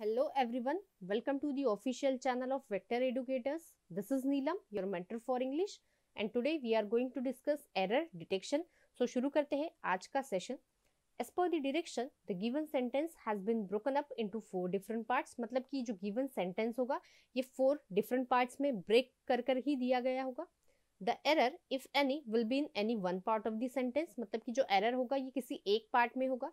Hello everyone welcome to the official channel of vector educators this is Neelam your mentor for English and today we are going to discuss error detection so शुरू करते हैं आज का session as per the direction the given sentence has been broken up into four different parts मतलब कि जो given sentence होगा ये फोर डिफरेंट पार्ट्स में ब्रेक कर कर ही दिया गया होगा the error if any will be in any one part of the sentence मतलब कि जो एरर होगा ये किसी एक पार्ट में होगा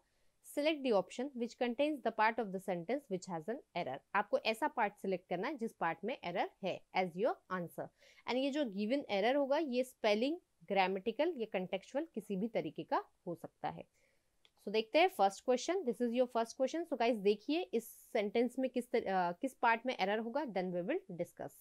select the option which contains the part of the sentence which has an error आपको ऐसा पार्ट सिलेक्ट करना है जिस पार्ट में एरर है एज योर आंसर एंड ये जो गिवन एरर होगा ये स्पेलिंग ग्रामेटिकल या कंटेक्चुअल किसी भी तरीके का हो सकता है सो so, देखते हैं first question this is your first question so guys देखिए इस सेंटेंस में किस तर, uh, किस पार्ट में एरर होगा then we will discuss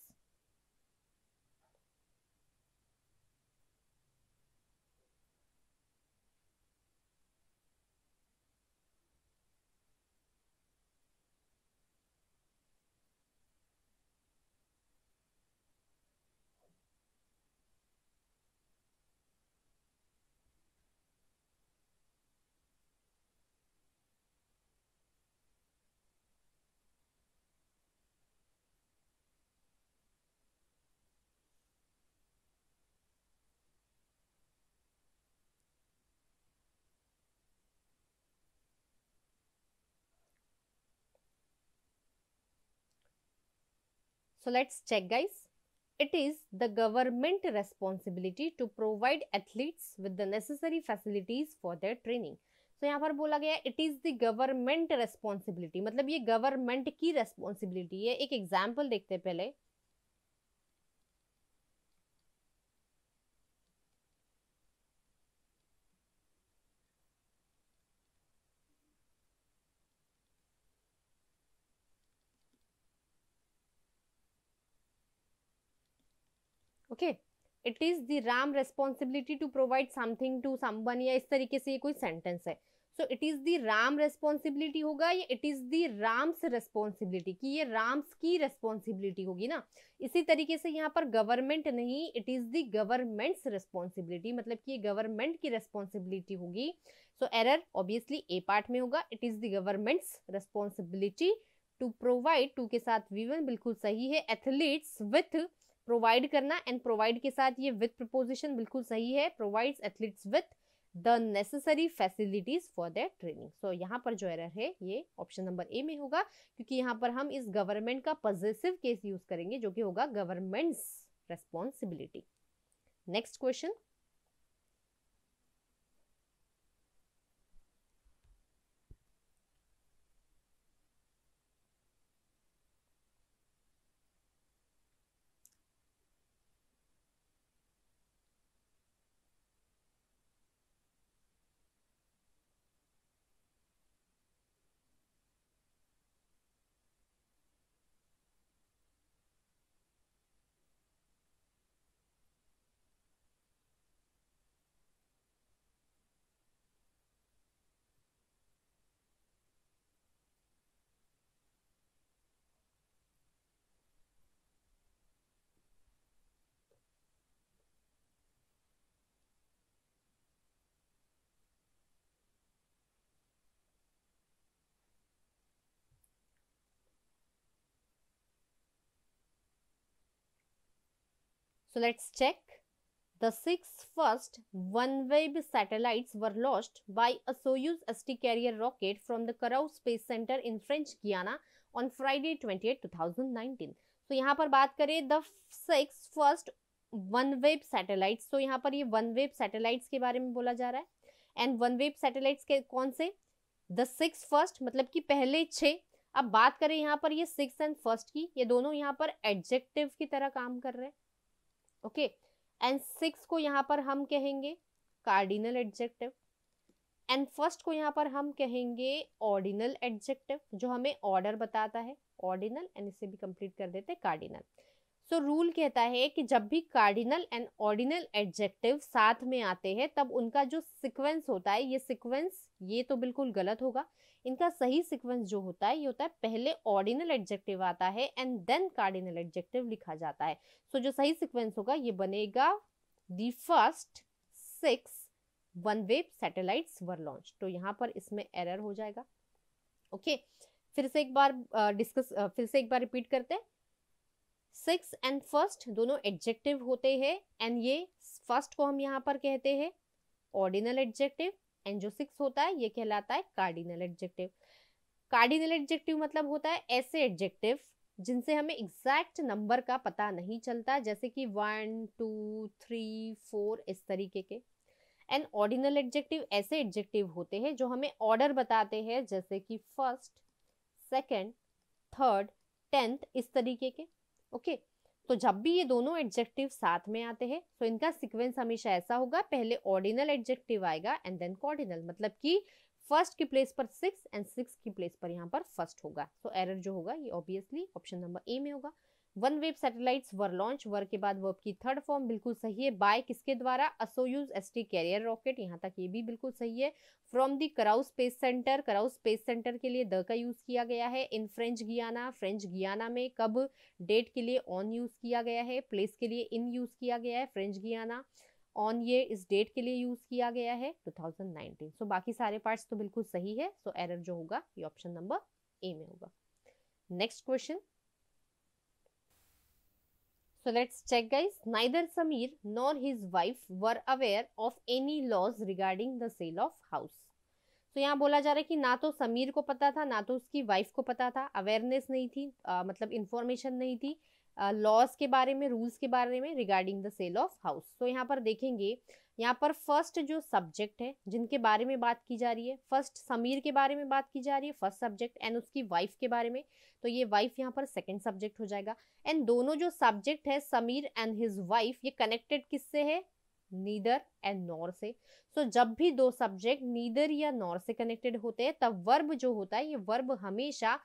So let's check guys. It is the government responsibility to provide athletes with the necessary facilities for their training. तो यहाँ पर बोला गया it is the government responsibility मतलब ये गवर्नमेंट की रेस्पॉन्सिबिलिटी है एक एग्जाम्पल देखते हैं पहले okay it is the Ram responsibility to provide something to someone या इस तरीके से ये कोई सेंटेंस है so it is the Ram responsibility होगा या it is the Ram's responsibility कि ये राम्स की रेस्पॉन्सिबिलिटी होगी ना इसी तरीके से यहाँ पर गवर्नमेंट नहीं it is the government's responsibility मतलब कि ये गवर्नमेंट की रेस्पॉन्सिबिलिटी होगी so error obviously A part में होगा it is the government's responsibility to provide to के साथ विवन बिल्कुल सही है एथलीट्स विथ प्रोवाइड करना एंड प्रोवाइड के साथ ये विथ प्रपोजिशन बिल्कुल सही है provides athletes with the necessary facilities for their training so यहाँ पर जो एरर है ये ऑप्शन नंबर ए में होगा क्योंकि यहाँ पर हम इस गवर्नमेंट का पजेसिव केस यूज करेंगे जो कि होगा government's responsibility next question So let's check. The six first one-way satellites were launched by a Soyuz ST carrier rocket from the Karau Space Center in French Guiana on Friday 28, 2019. So यहाँ पर बात करें the six first one web satellites तो यहाँ पर ये one web satellites के बारे में बोला जा रहा है एंड वन वेब सैटेलाइट्स के कौन से द सिक्स फर्स्ट मतलब कि पहले छः अब बात करें यहाँ पर ये सिक्स एंड फर्स्ट की ये दोनों यहाँ पर एडजेक्टिव की तरह काम कर रहे हैं ओके एंड सिक्स को यहाँ पर हम कहेंगे कार्डिनल एडजेक्टिव एंड फर्स्ट को यहाँ पर हम कहेंगे ऑर्डिनल एडजेक्टिव जो हमें ऑर्डर बताता है ऑर्डिनल एंड इसे भी कंप्लीट कर देते हैं कार्डिनल सो रूल कहता है कि जब भी कार्डिनल एंड ऑर्डिनल एडजेक्टिव साथ में आते हैं तब उनका जो सिक्वेंस होता है ये सिक्वेंस ये तो बिल्कुल गलत होगा इनका सही सिक्वेंस जो होता है ये होता है पहले ऑर्डिनल एडजेक्टिव आता है एंड देन कार्डिनल एडजेक्टिव लिखा जाता है सो so, जो सही सिक्वेंस होगा ये बनेगा the first six one web satellites were launch तो यहाँ पर इसमें एरर हो जाएगा ओके okay. फिर से एक बार डिस्कस uh, uh, फिर से एक बार रिपीट करते हैं सिक्स एंड फर्स्ट दोनों एडजेक्टिव होते हैं एंड ये फर्स्ट को हम यहाँ पर कहते हैं ऑर्डिनल एडजेक्टिव जो सिक्स होता है ये कहलाता है कार्डिनल एडजेक्टिव कार्डिनल एडजेक्टिव मतलब होता है ऐसे एडजेक्टिव जिनसे हमें एग्जैक्ट नंबर का पता नहीं चलता जैसे कि वन टू थ्री फोर इस तरीके के एंड ऑर्डिनल एडजेक्टिव ऐसे एडजेक्टिव होते हैं जो हमें ऑर्डर बताते हैं जैसे कि फर्स्ट सेकेंड थर्ड टेंथ इस तरीके के ओके okay? तो जब भी ये दोनों एडजेक्टिव साथ में आते हैं तो इनका सिक्वेंस हमेशा ऐसा होगा पहले ऑर्डिनल एडजेक्टिव आएगा एंड देन कॉर्डिनल मतलब कि फर्स्ट की प्लेस पर सिक्स एंड सिक्स की प्लेस पर यहाँ पर फर्स्ट होगा तो so, एरर जो होगा ये ऑब्वियसली ऑप्शन नंबर ए में होगा one web satellite were launch were के बाद वर्ब की थर्ड फॉर्म बिल्कुल सही है बाय किसके द्वारा a Soyuz S T carrier rocket यहाँ तक ये भी बिल्कुल सही है from the Kourou space centre Kourou space centre के लिए द का यूज किया गया है इन फ्रेंच गियाना फ्रेंच गियाना में कब डेट के लिए ऑन यूज किया गया है प्लेस के लिए इन यूज किया गया है फ्रेंच गियाना ऑन ये इस डेट के लिए यूज किया गया है 2019 सो so, बाकी सारे पार्ट्स तो बिल्कुल सही है सो so, एरर जो होगा ये ऑप्शन नंबर ए में होगा next question So let's check guys. Neither Samir nor his wife were aware of any laws regarding the sale of house. तो यहाँ बोला जा रहा है कि ना तो समीर को पता था ना तो उसकी वाइफ को पता था अवेयरनेस नहीं थी आ, मतलब इन्फॉर्मेशन नहीं थी लॉज के बारे में रूल्स के बारे में regarding the sale of house तो यहाँ पर देखेंगे यहाँ पर फर्स्ट जो सब्जेक्ट है जिनके बारे में बात की जा रही है फर्स्ट समीर के बारे में बात की जा रही है फर्स्ट सब्जेक्ट एंड उसकी वाइफ के बारे में तो ये वाइफ यहाँ पर सेकंड सब्जेक्ट हो जाएगा एंड दोनों जो सब्जेक्ट है समीर एंड हिज वाइफ ये कनेक्टेड किससे है नीदर एंड नॉर से सो so, जब भी दो सब्जेक्ट नीदर या नॉर से कनेक्टेड होते हैं तब वर्ब जो होता है ये वर्ब हमेशा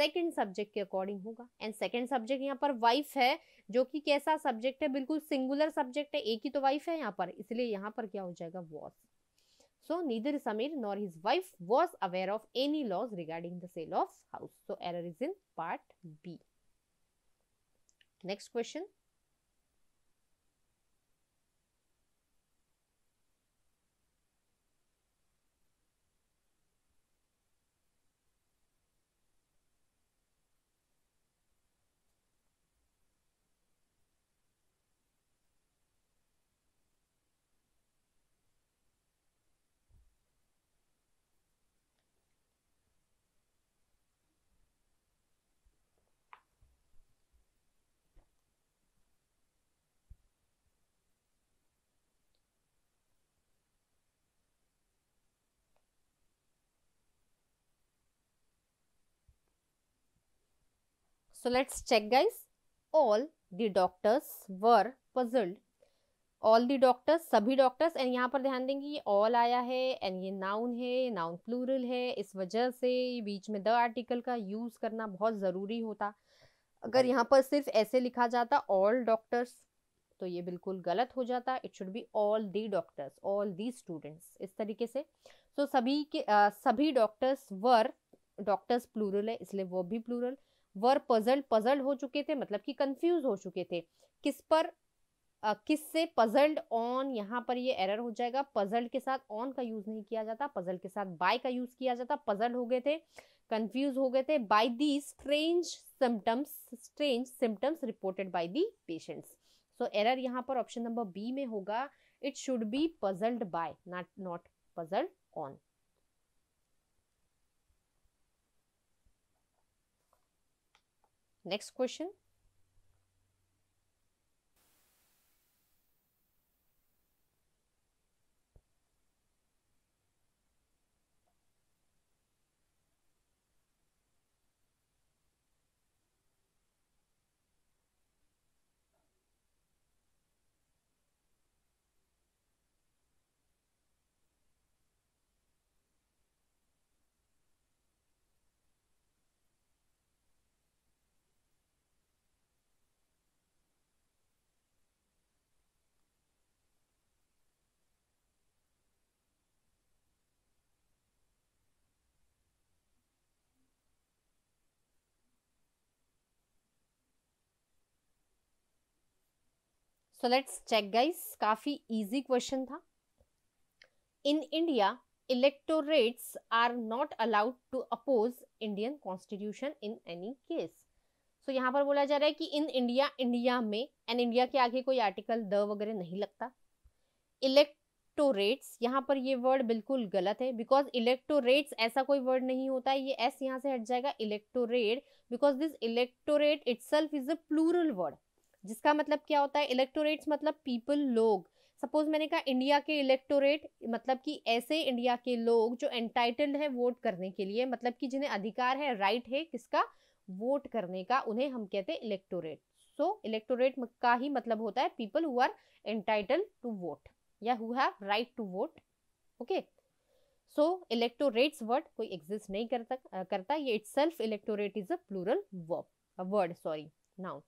सेकेंड सब्जेक्ट के अकॉर्डिंग होगा एंड सेकेंड सब्जेक्ट यहाँ पर वाइफ है जो कि कैसा सब्जेक्ट है बिल्कुल सिंगुलर सब्जेक्ट है एक ही तो वाइफ है यहाँ पर इसलिए यहाँ पर क्या हो जाएगा was so neither Sameer nor his wife was aware of any laws regarding the sale of house so error is in part B next question So let's check guys. All the doctors were puzzled. All the doctors सभी doctors and यहाँ पर ध्यान देंगे ये all आया है and ये noun है नाउन प्लूरल है इस वजह से बीच में द आर्टिकल का यूज़ करना बहुत ज़रूरी होता अगर यहाँ पर सिर्फ ऐसे लिखा जाता ऑल डॉक्टर्स तो ये बिल्कुल गलत हो जाता it should be all the doctors all the students इस तरीके से सो so, सभी के आ, सभी डॉक्टर्स वर डॉक्टर्स प्लूरल है इसलिए वो भी प्लूरल वर पजल्ड पजल्ड हो चुके थे मतलब कि कंफ्यूज हो चुके थे किस पर आ, किस से पजल्ड ऑन यहाँ पर ये एरर हो जाएगा पजल्ड के साथ ऑन का यूज नहीं किया जाता पजल्ड के साथ बाय का यूज किया जाता पजल्ड हो गए थे कंफ्यूज हो गए थे by the strange symptoms strange symptoms reported by the patients so error यहाँ पर ऑप्शन नंबर बी में होगा it should be puzzled by not not puzzled on Next question. So let's check guys काफ़ी easy question था in India electorates are not allowed to oppose Indian constitution in any case तो यहाँ पर बोला जा रहा है कि इन इंडिया इंडिया में एंड इंडिया के आगे कोई आर्टिकल द वगैरह नहीं लगता इलेक्टोरेट्स यहाँ पर ये वर्ड बिल्कुल गलत है बिकॉज इलेक्टोरेट्स ऐसा कोई वर्ड नहीं होता है ये एस यहाँ से हट जाएगा electorate because this electorate it's is a plural word जिसका मतलब क्या होता है इलेक्टोरेट्स मतलब पीपल लोग सपोज मैंने कहा इंडिया के इलेक्टोरेट मतलब कि ऐसे इंडिया के लोग जो एंटाइटल्ड है वोट करने के लिए मतलब कि जिन्हें अधिकार है राइट है किसका वोट करने का उन्हें हम कहते हैं इलेक्टोरेट सो इलेक्टोरेट का ही मतलब होता है people who are entitled to vote या who have right to vote okay so electorates word कोई एग्जिस्ट नहीं करता करता ये itself electorate is a plural word sorry now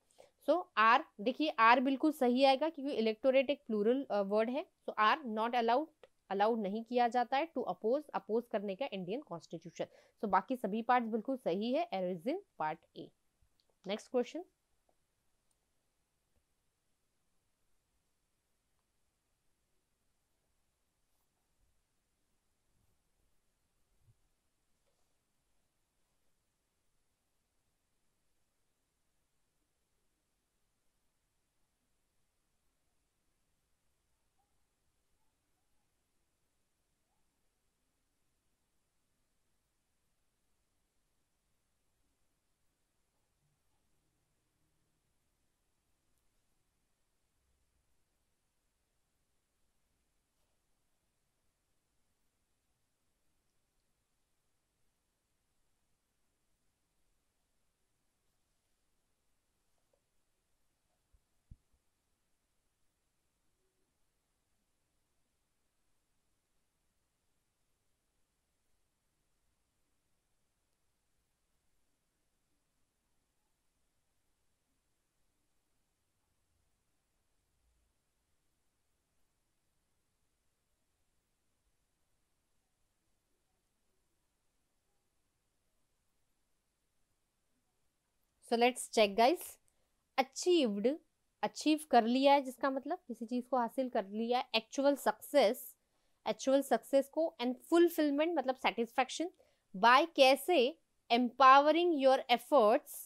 so are देखिए आर बिल्कुल सही आएगा क्योंकि इलेक्टोरेट एक प्लूरल वर्ड uh, है so are not allowed allowed नहीं किया जाता है टू अपोज अपोज करने का इंडियन कॉन्स्टिट्यूशन सो बाकी सभी पार्ट बिल्कुल सही है error is part A next question so let's check guys achieved achieve कर लिया है जिसका मतलब किसी चीज़ को हासिल कर लिया है एक्चुअल सक्सेस एक्चुअल सक्सेस को एंड फुलफिलमेंट मतलब सेटिस्फेक्शन बाय कैसे empowering your efforts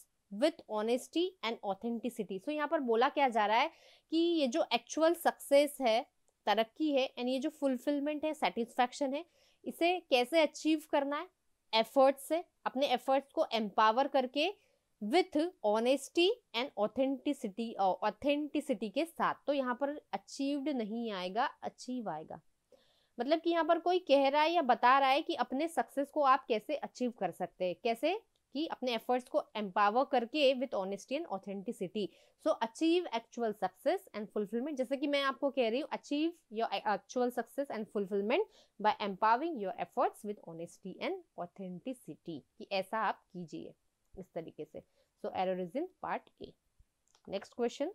with honesty and authenticity so यहाँ पर बोला क्या जा रहा है कि ये जो एक्चुअल सक्सेस है तरक्की है एंड ये जो फुलफिलमेंट है सेटिस्फैक्शन है इसे कैसे अचीव करना है एफर्ट्स से अपने एफर्ट्स को एम्पावर करके with honesty and authenticity authenticity के साथ तो यहाँ पर अचीव्ड नहीं आएगा अचीव आएगा मतलब कि यहाँ पर कोई कह रहा है या बता रहा है कि अपने सक्सेस को आप कैसे अचीव कर सकते हैं कैसे कि अपने एफर्ट्स को एम्पावर करके with honesty and authenticity so achieve actual success and fulfilment जैसे कि मैं आपको कह रही हूँ achieve your actual success and fulfilment by empowering your efforts with honesty and authenticity कि ऐसा आप कीजिए इस तरीके से so error is in part A next question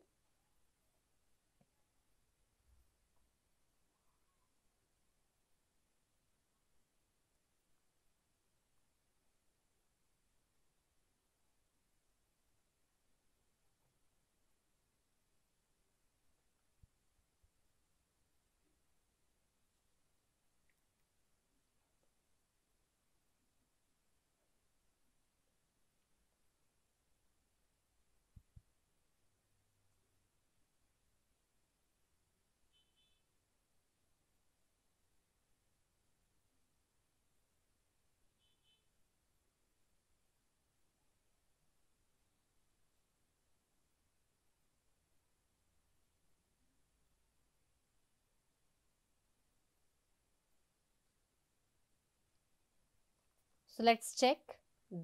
so let's check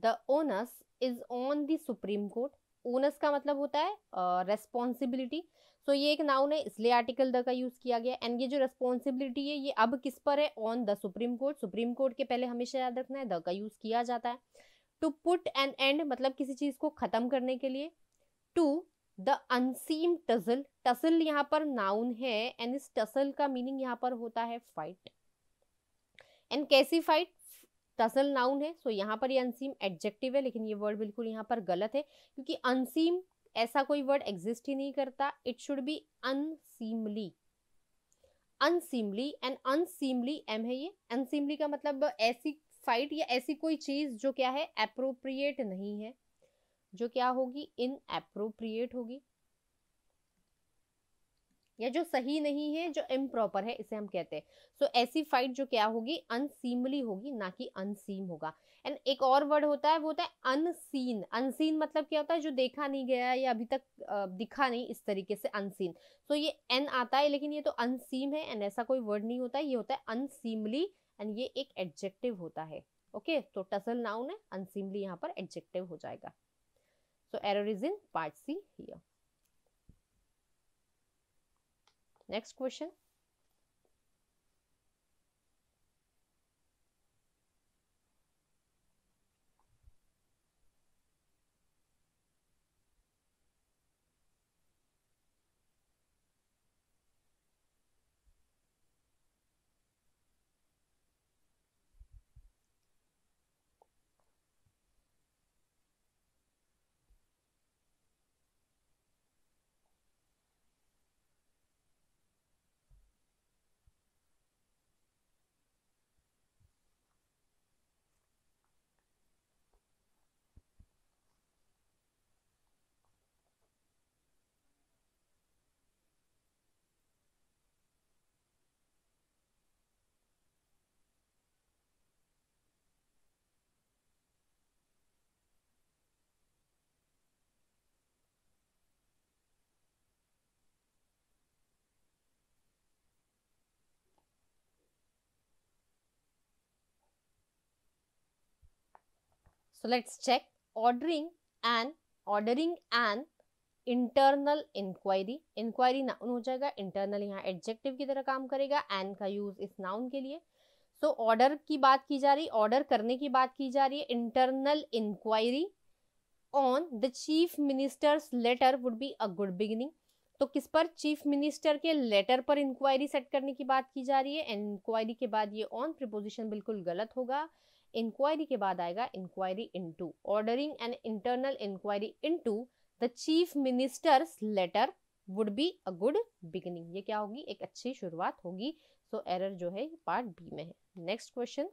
the onus is on the Supreme Court onus का मतलब होता है रेस्पॉन्सिबिलिटी uh, सो ये एक नाउन है इसलिए आर्टिकल द का यूज़ किया गया एंड ये जो रेस्पॉन्सिबिलिटी है ये अब किस पर है on the Supreme Court Supreme Court के पहले हमेशा याद रखना है द का यूज़ किया जाता है टू पुट एन एंड मतलब किसी चीज़ को ख़त्म करने के लिए to the unseemly tussle tussle यहाँ पर नाउन है एंड इस टसल का मीनिंग यहाँ पर होता है फाइट एंड कैसी फाइट तसल नाउन है सो यहाँ पर ये अनसीम एडजेक्टिव है लेकिन ये वर्ड बिल्कुल यहाँ पर गलत है क्योंकि अनसीम ऐसा कोई वर्ड एग्जिस्ट ही नहीं करता it should be unseemly unseemly and unseemly M है ये अनसीमली का मतलब ऐसी फाइट या ऐसी कोई चीज जो क्या है अप्रोप्रिएट नहीं है जो क्या होगी इन अप्रोप्रिएट होगी या जो सही नहीं है जो इम्प्रॉपर है इसे हम कहते हैं सो so, ऐसी फाइट जो क्या होगी अनसीमली होगी ना कि अनसीम होगा एंड एक और वर्ड होता है वो होता है अनसीन अनसीन मतलब क्या होता है जो देखा नहीं गया या अभी तक दिखा नहीं इस तरीके से अनसीन सो so, ये एन आता है लेकिन ये तो अनसीम है एंड ऐसा कोई वर्ड नहीं होता है ये होता है अनसीमली एंड ये एक एडजेक्टिव होता है ओके okay? तो टसल नाउन है अनसीमली यहाँ पर एडजेक्टिव हो जाएगा so error is in part C here Next question So let's check ordering and ordering an internal inquiry inquiry noun ho jayega internal yahan adjective ki tarah kaam karega an ka use is noun ke liye so so, order की बात की जा रही order करने की बात की जा रही है internal inquiry on the chief minister's letter would be a good beginning तो किस पर चीफ मिनिस्टर के लेटर पर इंक्वायरी सेट करने की बात की जा रही है इंक्वायरी के बाद ये ऑन प्रिपोजिशन बिल्कुल गलत होगा इंक्वायरी के बाद आएगा inquiry into ordering an internal inquiry into the chief minister's letter would be a good beginning ये क्या होगी एक अच्छी शुरुआत होगी सो so, एरर जो है पार्ट बी में है next question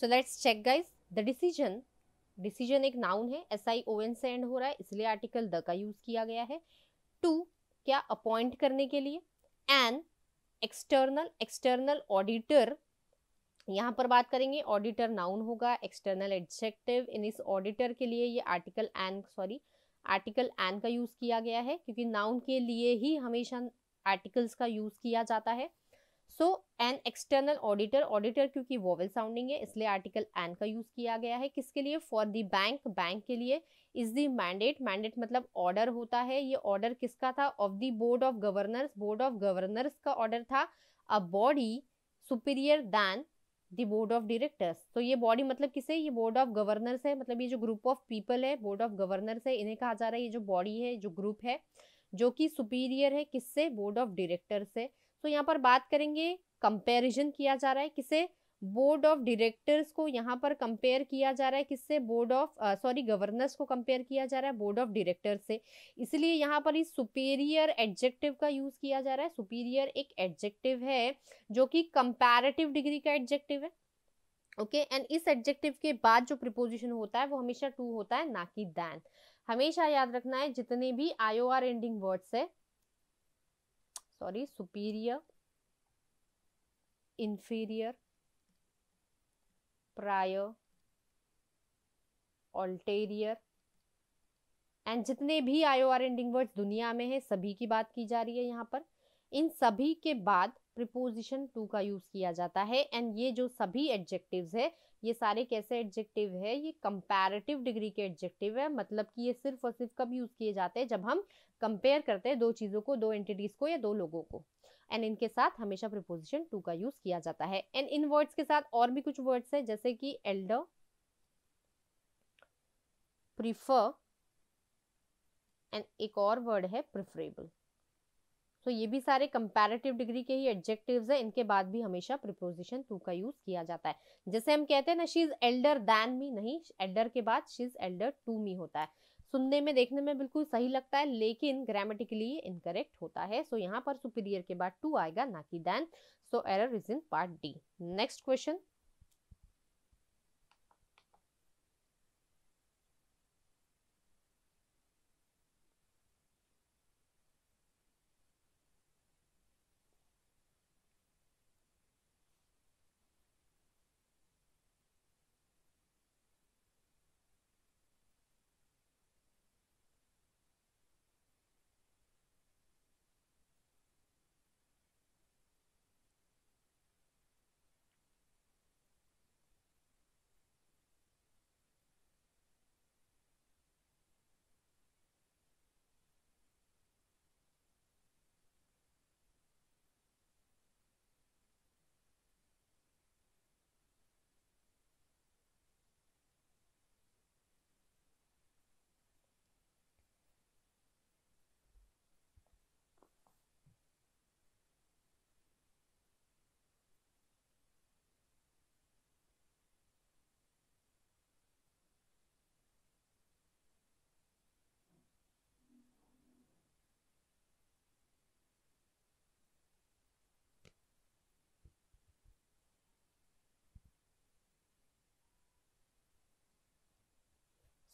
so let's check guys the decision decision एक नाउन है एस आई ओ एन से एंड हो रहा है इसलिए आर्टिकल द का यूज किया गया है टू क्या अपॉइंट करने के लिए एन एक्सटर्नल एक्सटर्नल ऑडिटर यहाँ पर बात करेंगे ऑडिटर नाउन होगा एक्सटर्नल एडजेक्टिव इन इस ऑडिटर के लिए ये article an sorry article an का यूज किया गया है क्योंकि नाउन के लिए ही हमेशा आर्टिकल्स का यूज किया जाता है so an external auditor auditor क्योंकि वोवेल साउंडिंग है इसलिए आर्टिकल एन का यूज किया गया है किसके लिए फॉर दी बैंक बैंक के लिए इज दी मैंडेट मैंडेट मतलब ऑर्डर होता है ये ऑर्डर किसका था of the board of governors board of governors का ऑर्डर था a body superior than the board of directors तो ये बॉडी मतलब किसे ये बोर्ड ऑफ गवर्नर्स है मतलब ये जो ग्रुप ऑफ पीपल है बोर्ड ऑफ गवर्नर्स है इन्हें कहा जा रहा है ये जो बॉडी है जो ग्रुप है जो कि सुपीरियर है किससे बोर्ड ऑफ डायरेक्टर्स है तो यहाँ पर बात करेंगे कंपेरिजन किया जा रहा है किसे बोर्ड ऑफ डायरेक्टर्स को यहाँ पर कंपेयर किया जा रहा है किससे बोर्ड ऑफ सॉरी गवर्नर्स को कंपेयर किया जा रहा है बोर्ड ऑफ डायरेक्टर्स से इसलिए यहाँ पर इस सुपीरियर एडजेक्टिव का यूज किया जा रहा है सुपीरियर एक एडजेक्टिव है जो कि कंपैरेटिव डिग्री का एडजेक्टिव है ओके okay? एंड इस एडजेक्टिव के बाद जो प्रिपोजिशन होता है वो हमेशा टू होता है ना कि दैन हमेशा याद रखना है जितने भी आई एंडिंग वर्ड्स है sorry superior inferior prior ulterior and जितने भी आयो आर एंडिंग वर्ड्स दुनिया में है सभी की बात की जा रही है यहाँ पर इन सभी के बाद प्रिपोजिशन टू का यूज किया जाता है एंड ये जो सभी एडजेक्टिव्स है ये सारे कैसे एडजेक्टिव है ये कंपैरेटिव डिग्री के एडजेक्टिव है मतलब कि ये सिर्फ और सिर्फ कब यूज़ किए जाते हैं जब हम कंपेयर करते हैं दो चीज़ों को दो एंटिटीज़ को या दो लोगों को एंड इनके साथ हमेशा प्रिपोजिशन टू का यूज़ किया जाता है एंड इन वर्ड्स के साथ और भी कुछ वर्ड्स है जैसे कि एल्डर प्रिफर एंड एक और वर्ड है प्रिफरेबल सो तो ये भी सारे कंपेरेटिव डिग्री के ही एडजेक्टिव है इनके बाद भी हमेशा प्रिपोजिशन टू का यूज किया जाता है जैसे हम कहते हैं ना she is elder than me नहीं एल्डर के बाद she is elder to me होता है सुनने में देखने में बिल्कुल सही लगता है लेकिन ग्रामेटिकली इनकरेक्ट होता है सो so, यहाँ पर सुपीरियर के बाद टू आएगा ना कि than so error is in part D next question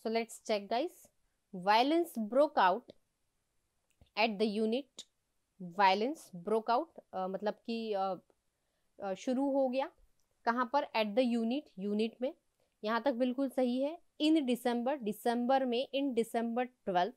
So let's check guys. Violence broke out at the unit. Violence broke out uh, मतलब कि uh, uh, शुरू हो गया कहाँ पर at the unit unit में यहाँ तक बिल्कुल सही है in December December में in December twelfth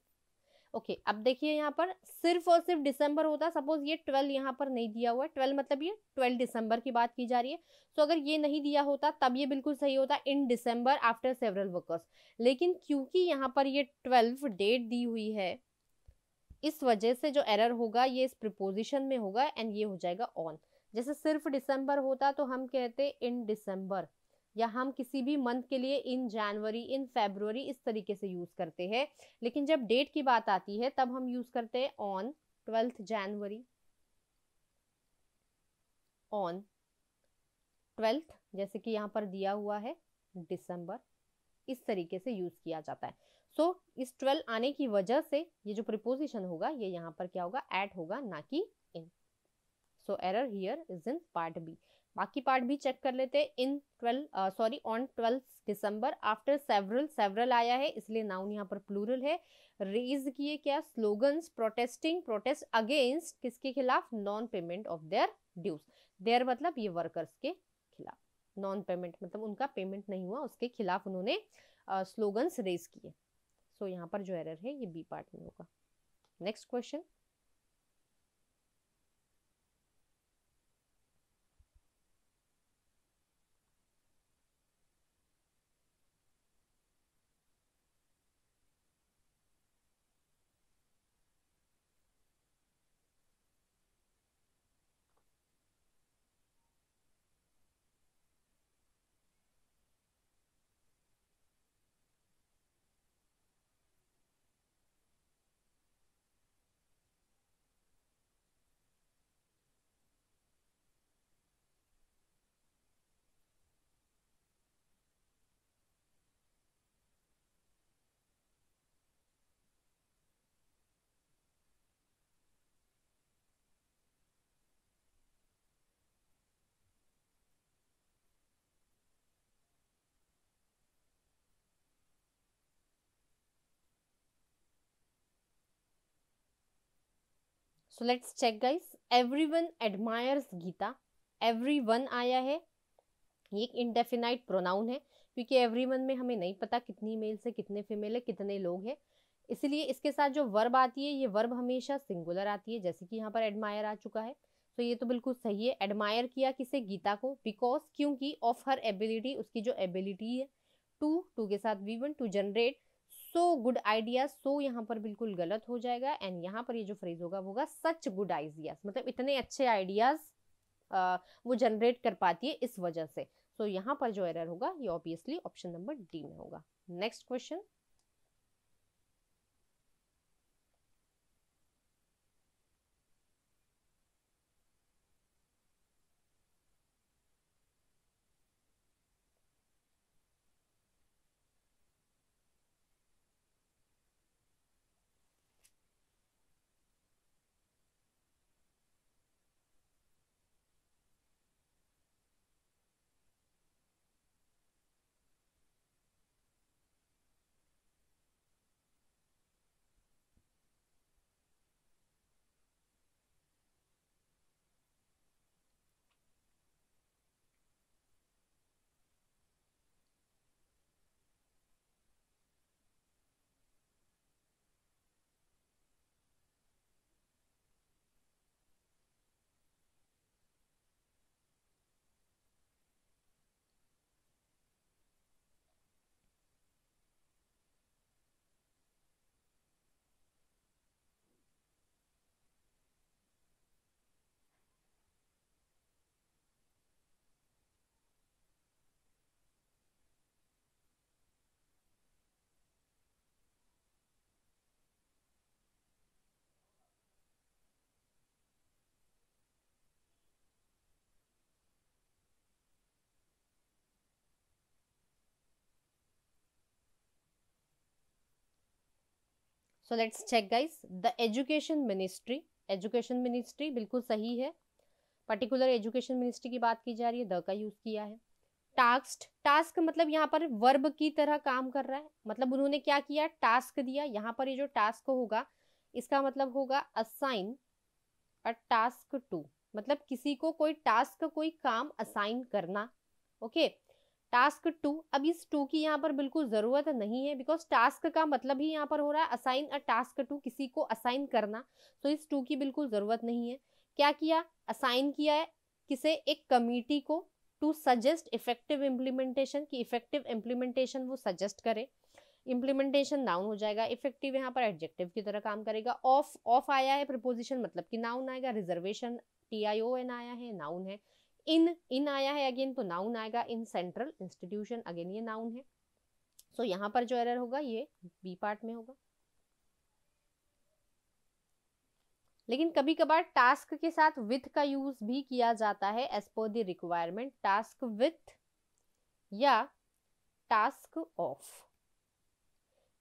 okay okay, अब देखिए यहाँ पर सिर्फ और सिर्फ दिसंबर होता सपोज ये ट्वेल्व यहाँ पर नहीं दिया हुआ है ट्वेल्व मतलब ये ट्वेल्व दिसंबर की बात की जा रही है सो अगर ये नहीं दिया होता तब ये बिल्कुल सही होता in December after several workers लेकिन क्योंकि यहाँ पर ये ट्वेल्व डेट दी हुई है इस वजह से जो एरर होगा ये इस प्रिपोजिशन में होगा एंड ये हो जाएगा ऑन जैसे सिर्फ दिसंबर होता तो हम कहते इन दिसंबर या हम किसी भी मंथ के लिए इन जनवरी इन फेब्रवरी इस तरीके से यूज़ करते हैं लेकिन जब डेट की बात आती है तब हम यूज़ करते हैं on twelfth January on twelfth जैसे कि यहाँ पर दिया हुआ है दिसंबर इस तरीके से यूज़ किया जाता है सो so, इस ट्वेल्व आने की वजह से ये जो प्रिपोजिशन होगा ये यहाँ पर क्या होगा एट होगा ना कि in so error here is in part B बाकी पार्ट भी चेक कर लेते हैं in twelve sorry on twelfth December after several several आया है इसलिए नाउन यहाँ पर प्लूरल है रेज किए क्या स्लोगन्स प्रोटेस्टिंग प्रोटेस्ट अगेंस्ट किसके खिलाफ non payment of their dues their मतलब ये वर्कर्स के खिलाफ नॉन पेमेंट मतलब उनका पेमेंट नहीं हुआ उसके खिलाफ उन्होंने स्लोगन्स uh, रेज किए सो यहाँ पर जो एरर है ये बी पार्ट में होगा next question so let's check guys everyone admires Geeta everyone आया है ये एक इनडेफिनाइट प्रोनाउन है क्योंकि एवरीवन में हमें नहीं पता कितनी मेल से कितने फीमेल है कितने लोग हैं इसलिए इसके साथ जो वर्ब आती है ये वर्ब हमेशा सिंगुलर आती है जैसे कि यहाँ पर एडमायर आ चुका है तो ये तो बिल्कुल सही है एडमायर किया किसे गीता को बिकॉज क्योंकि ऑफ हर एबिलिटी उसकी जो एबिलिटी है टू टू के साथ we want to generate so good idea so यहाँ पर बिल्कुल गलत हो जाएगा एंड यहाँ पर ये जो फ्रेज होगा वो होगा सच गुड आइडियाज मतलब इतने अच्छे आइडियाज वो जनरेट कर पाती है इस वजह से सो so, यहाँ पर जो एरर होगा ये ऑब्वियसली ऑप्शन नंबर डी में होगा next question so let's check guys the education ministry education ministry बिल्कुल सही है पर्टिकुलर एजुकेशन मिनिस्ट्री की बात की जा रही है द का यूज़ किया है टास्क टास्क मतलब यहाँ पर वर्ब की तरह काम कर रहा है मतलब उन्होंने क्या किया टास्क दिया यहाँ पर ये जो टास्क होगा इसका मतलब होगा असाइन अ टास्क टू मतलब किसी को कोई टास्क कोई काम असाइन करना ओके okay? टास्क टू अब इस टू की यहाँ पर बिल्कुल ज़रूरत नहीं है बिकॉज टास्क का मतलब ही यहाँ पर हो रहा है असाइन अ टास्क टू किसी को असाइन करना तो इस टू की बिल्कुल ज़रूरत नहीं है क्या किया असाइन किया है किसे एक कमिटी को टू सजेस्ट इफेक्टिव इम्प्लीमेंटेशन की इफेक्टिव इम्प्लीमेंटेशन वो सजेस्ट करे इम्प्लीमेंटेशन नाउन हो जाएगा इफेक्टिव यहाँ पर एडजेक्टिव की तरह काम करेगा ऑफ ऑफ आया है प्रपोजिशन मतलब कि नाउन आएगा reservation T I O N आया है नाउन है इन इन आया है अगेन तो नाउन आएगा इन सेंट्रल इंस्टीट्यूशन अगेन ये नाउन है सो so, यहाँ पर जो एरर होगा ये बी पार्ट में होगा लेकिन कभी कभार टास्क के साथ विथ का यूज भी किया जाता है as per the requirement task with या टास्क ऑफ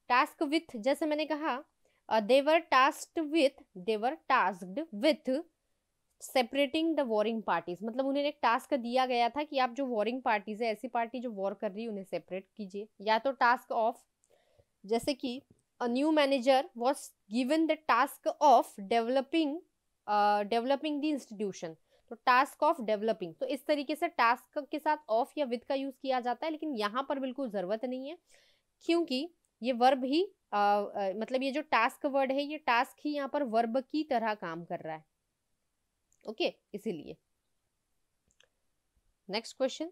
टास्क विथ जैसे मैंने कहा their task with their task with separating the warring parties मतलब उन्हें एक टास्क दिया गया था कि आप जो वॉरिंग पार्टीज है ऐसी पार्टी जो वॉर कर रही है उन्हें सेपरेट कीजिए या तो टास्क ऑफ जैसे कि a new manager was given the task of developing developing the institution तो टास्क ऑफ डेवलपिंग तो इस तरीके से टास्क के साथ ऑफ या विद का यूज किया जाता है लेकिन यहाँ पर बिल्कुल जरूरत नहीं है क्योंकि ये वर्ब ही आ, uh, आ, uh, मतलब ये जो टास्क वर्ड है ये टास्क ही यहाँ पर वर्ब की तरह काम कर रहा है ओके इसीलिए next question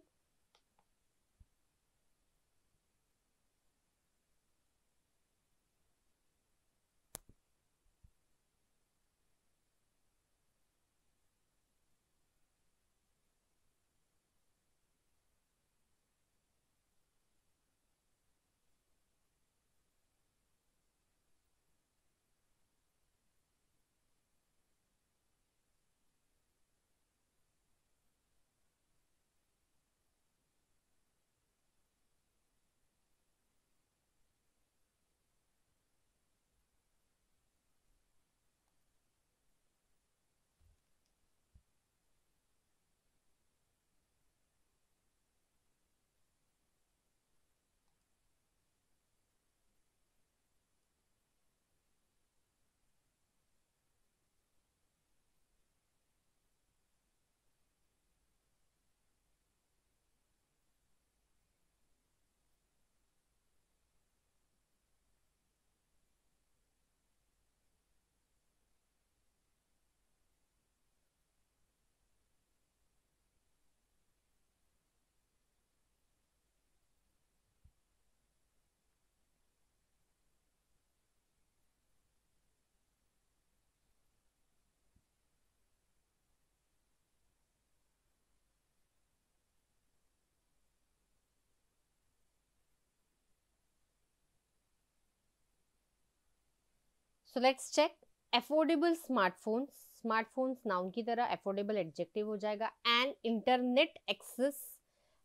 so let's check affordable smartphones smartphones noun की तरह एफोर्डेबल एडजेक्टिव हो जाएगा and internet access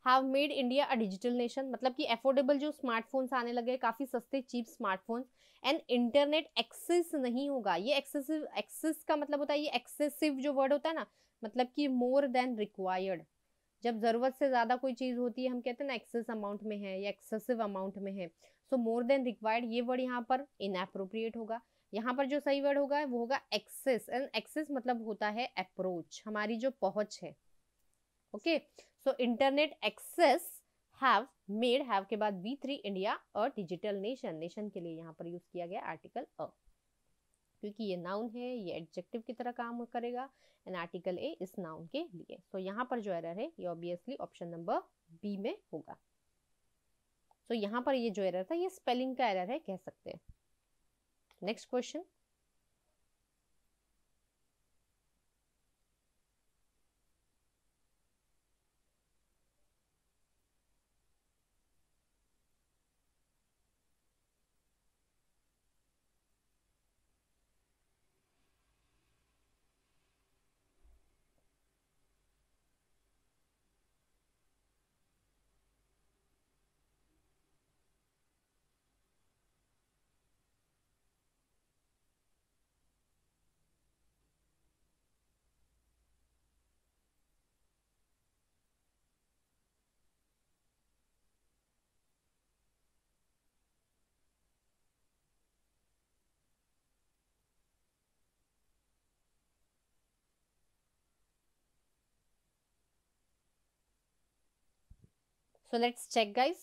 have made India a digital nation मतलब कि एफोर्डेबल जो स्मार्टफोन्स आने लगे काफ़ी सस्ते cheap smartphones and internet access नहीं होगा ये एक्सेसिव एक्सेस का मतलब होता है ये एक्सेसिव जो वर्ड होता है ना मतलब कि मोर देन रिक्वायर्ड जब ज़रूरत से ज़्यादा कोई चीज़ होती है हम कहते हैं ना एक्सेस अमाउंट में है या एक्सेसिव अमाउंट में है सो मोर देन रिक्वायर्ड ये वर्ड यहाँ पर इनअप्रोप्रिएट होगा यहाँ पर जो सही वर्ड होगा वो होगा एक्सेस एंड एक्सेस मतलब होता है अप्रोच हमारी जो पहुंच है okay so internet access have made have के बाद वी थ्री इंडिया और डिजिटल नेशन नेशन के लिए यहाँ पर यूज किया गया आर्टिकल अ क्योंकि ये नाउन है ये एडजेक्टिव की तरह काम करेगा एंड आर्टिकल ए इस नाउन के लिए तो so, यहाँ पर जो एरर है ये ऑब्वियसली ऑप्शन नंबर बी में होगा तो so, यहाँ पर ये जो एरर था ये स्पेलिंग का एरर है कह सकते हैं Next question. So let's check guys.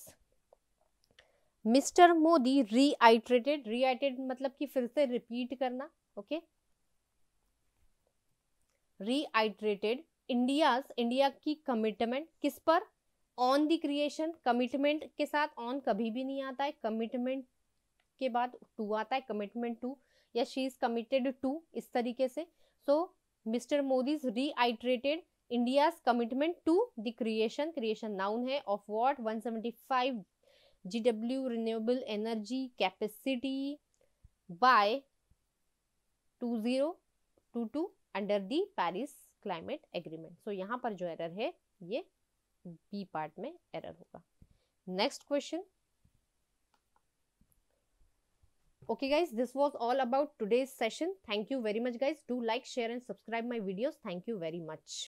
Mister Modi reiterated reiterated मतलब कि फिर से रिपीट करना ओके रीआइट्रेटेड इंडिया इंडिया की कमिटमेंट किस पर ऑन द क्रिएशन कमिटमेंट के साथ ऑन कभी भी नहीं आता है कमिटमेंट के बाद टू आता है कमिटमेंट टू या शी इज कमिटेड टू इस तरीके से so mister Modi's reiterated India's commitment to the creation creation noun है of what one seventy five G W renewable energy capacity by two two under the Paris climate agreement so यहाँ पर जो error है ये B part में error होगा next question Okay guys, this was all about today's session. Thank you very much guys. Do like, share and subscribe my videos. Thank you very much.